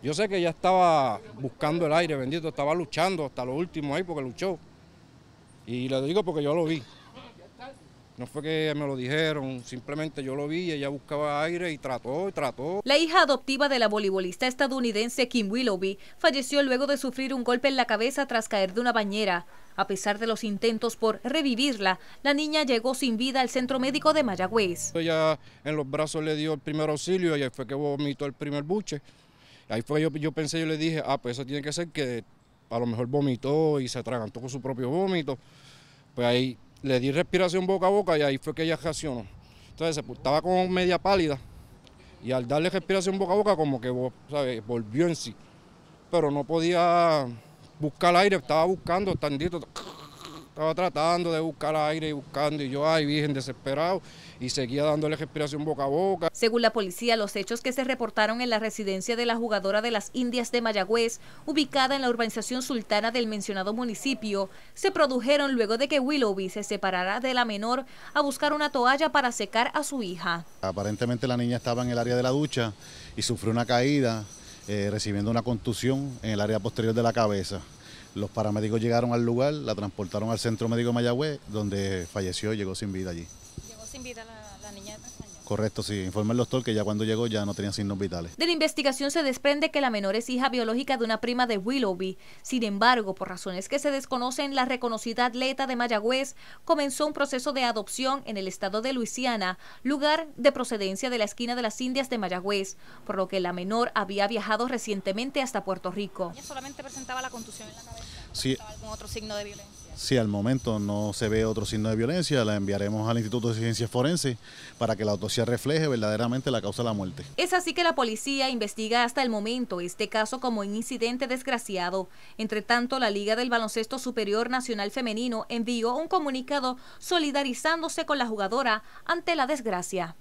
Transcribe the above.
Yo sé que ella estaba buscando el aire, bendito, estaba luchando hasta lo último ahí porque luchó. Y le digo porque yo lo vi. No fue que me lo dijeron, simplemente yo lo vi y ella buscaba aire y trató y trató. La hija adoptiva de la voleibolista estadounidense Kim Willoughby falleció luego de sufrir un golpe en la cabeza tras caer de una bañera. A pesar de los intentos por revivirla, la niña llegó sin vida al centro médico de Mayagüez. Ella en los brazos le dio el primer auxilio y fue que vomitó el primer buche. Ahí fue yo, yo pensé, yo le dije, ah, pues eso tiene que ser que a lo mejor vomitó y se atragantó con su propio vómito. Pues ahí le di respiración boca a boca y ahí fue que ella reaccionó. Entonces estaba como media pálida y al darle respiración boca a boca como que volvió en sí. Pero no podía buscar el aire, estaba buscando, tandito estaba tratando de buscar aire y buscando, y yo, ay, virgen, desesperado, y seguía dándole respiración boca a boca. Según la policía, los hechos que se reportaron en la residencia de la jugadora de las Indias de Mayagüez, ubicada en la urbanización sultana del mencionado municipio, se produjeron luego de que Willoughby se separara de la menor a buscar una toalla para secar a su hija. Aparentemente la niña estaba en el área de la ducha y sufrió una caída, eh, recibiendo una contusión en el área posterior de la cabeza. Los paramédicos llegaron al lugar, la transportaron al Centro Médico de Mayagüez, donde falleció y llegó sin vida allí la, niña Correcto, sí. Informa el doctor que ya cuando llegó ya no tenía signos vitales. De la investigación se desprende que la menor es hija biológica de una prima de Willoughby. Sin embargo, por razones que se desconocen, la reconocida atleta de Mayagüez comenzó un proceso de adopción en el estado de Luisiana, lugar de procedencia de la esquina de las Indias de Mayagüez, por lo que la menor había viajado recientemente hasta Puerto Rico. Ella solamente presentaba la contusión en la cabeza. Algún otro signo de violencia. Si al momento no se ve otro signo de violencia, la enviaremos al Instituto de Ciencias Forenses para que la autopsia refleje verdaderamente la causa de la muerte. Es así que la policía investiga hasta el momento este caso como un incidente desgraciado. Entre tanto, la Liga del Baloncesto Superior Nacional Femenino envió un comunicado solidarizándose con la jugadora ante la desgracia.